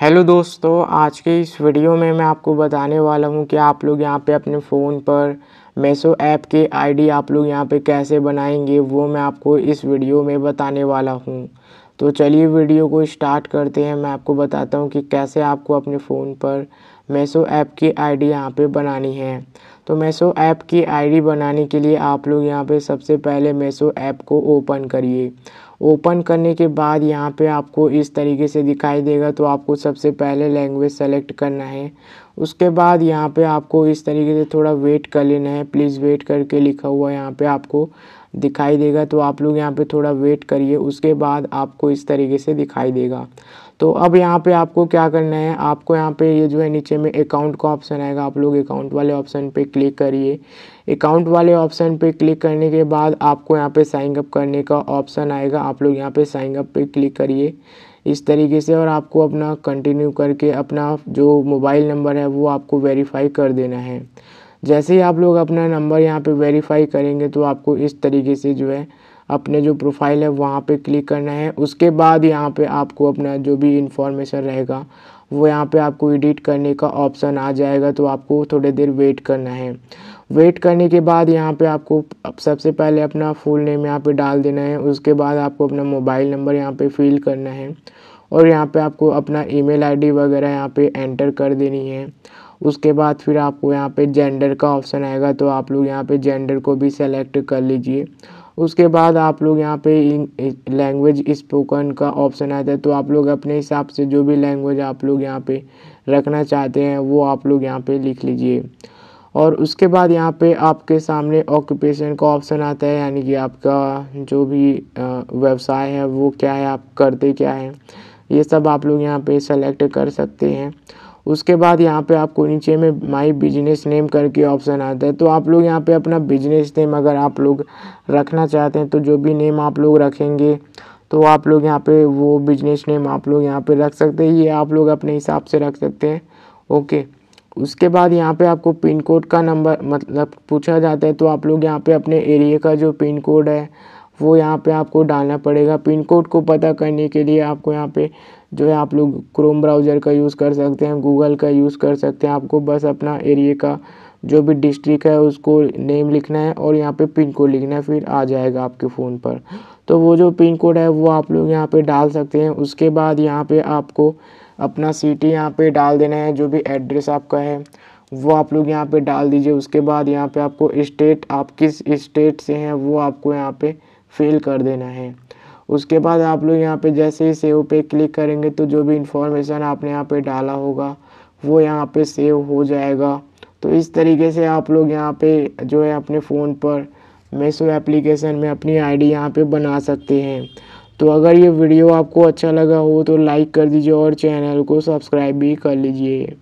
hello दोस्तों आज के इस वीडियो में मैं आपको बताने वाला हूं कि आप लोग यहां पे अपने फ़ोन पर मेसो ऐप के आईडी आप लोग यहां पे कैसे बनाएंगे वो मैं आपको इस वीडियो में बताने वाला हूं तो चलिए वीडियो को स्टार्ट करते हैं मैं आपको बताता हूं कि कैसे आपको अपने फ़ोन पर मेसो ऐप की आईडी डी यहाँ पर बनानी है तो मेसो ऐप की आईडी बनाने के लिए आप लोग यहाँ पे सबसे पहले मेसो ऐप को ओपन करिए ओपन करने के बाद यहाँ पे आपको इस तरीके से दिखाई देगा तो आपको सबसे पहले लैंग्वेज सेलेक्ट करना है उसके बाद यहाँ पे आपको इस तरीके से थोड़ा वेट कर लेना है प्लीज़ वेट करके लिखा हुआ यहाँ पे आपको दिखाई देगा तो आप लोग यहाँ पे थोड़ा वेट करिए उसके बाद आपको इस तरीके से दिखाई देगा तो अब यहाँ पे आपको क्या करना है आपको यहाँ पे ये यह जो है नीचे में अकाउंट का ऑप्शन आएगा आप लोग अकाउंट वाले ऑप्शन पे क्लिक करिए अकाउंट वाले ऑप्शन पे क्लिक करने के बाद आपको यहाँ पे साइन अप करने का ऑप्शन आएगा आप लोग यहाँ पे साइन अप पे क्लिक करिए इस तरीके से और आपको अपना कंटिन्यू करके अपना जो मोबाइल नंबर है वो आपको वेरीफाई कर देना है जैसे ही आप लोग अपना नंबर यहाँ पे वेरीफाई करेंगे तो आपको इस तरीके से जो है अपने जो प्रोफाइल है वहाँ पे क्लिक करना है उसके बाद यहाँ पे आपको अपना जो भी इंफॉर्मेशन रहेगा वो यहाँ पे आपको एडिट करने का ऑप्शन आ जाएगा तो आपको थोड़ी देर वेट करना है वेट करने के बाद यहाँ पे आपको सबसे पहले अपना फुल नेम यहाँ पे डाल देना है उसके बाद आपको अपना मोबाइल नंबर यहाँ पे फिल करना है और यहाँ पे आपको अपना ईमेल आईडी वगैरह यहाँ पे एंटर कर देनी है उसके बाद फिर आपको यहाँ पे जेंडर का ऑप्शन आएगा तो आप लोग यहाँ पे जेंडर को भी सेलेक्ट कर लीजिए उसके बाद आप लोग यहाँ पे लैंग्वेज स्पोकन का ऑप्शन आता है तो आप लोग अपने हिसाब से जो भी लैंग्वेज आप लोग यहाँ पे रखना चाहते हैं वो आप लोग यहाँ पे लिख लीजिए और उसके बाद यहाँ पे आपके सामने ऑक्यूपेशन का ऑप्शन आता है यानी कि आपका जो भी व्यवसाय है वो क्या है आप करते क्या है ये सब आप लोग यहाँ पे सेलेक्ट कर सकते हैं उसके बाद यहाँ पे आपको नीचे में माय बिजनेस नेम करके ऑप्शन आता है तो आप लोग यहाँ पे अपना बिजनेस नेम अगर आप लोग रखना चाहते हैं तो जो भी नेम आप लोग रखेंगे तो आप लोग यहाँ पे वो बिजनेस नेम आप लोग यहाँ पे रख सकते हैं ये आप लोग अपने हिसाब से रख सकते हैं ओके उसके बाद यहाँ पे आपको पिन कोड का नंबर मतलब पूछा जाता है तो आप लोग यहाँ पे अपने एरिया का जो पिन कोड है वो यहाँ पे आपको डालना पड़ेगा पिन कोड को पता करने के लिए आपको यहाँ पे जो है आप लोग क्रोम ब्राउज़र का यूज़ कर सकते हैं गूगल का यूज़ कर सकते हैं आपको बस अपना एरिए का जो भी डिस्ट्रिक्ट है उसको नेम लिखना है और यहाँ पे पिन कोड लिखना है फिर आ जाएगा आपके फ़ोन पर तो वो जो पिन कोड है वो आप लोग यहाँ पे डाल सकते हैं उसके बाद यहाँ पे आपको अपना सिटी यहाँ पे डाल देना है जो भी एड्रेस आपका है वो आप लोग यहाँ पे डाल दीजिए उसके बाद यहाँ पे आपको स्टेट आप किस स्टेट से हैं वो आपको यहाँ पे फिल कर देना है उसके बाद आप लोग यहाँ पे जैसे ही सेव पे क्लिक करेंगे तो जो भी इंफॉर्मेशन आपने यहाँ पे डाला होगा वो यहाँ पे सेव हो जाएगा तो इस तरीके से आप लोग यहाँ पे जो है अपने फ़ोन पर मेसो एप्लीकेशन में अपनी आईडी यहाँ पर बना सकते हैं तो अगर ये वीडियो आपको अच्छा लगा हो तो लाइक कर दीजिए और चैनल को सब्सक्राइब भी कर लीजिए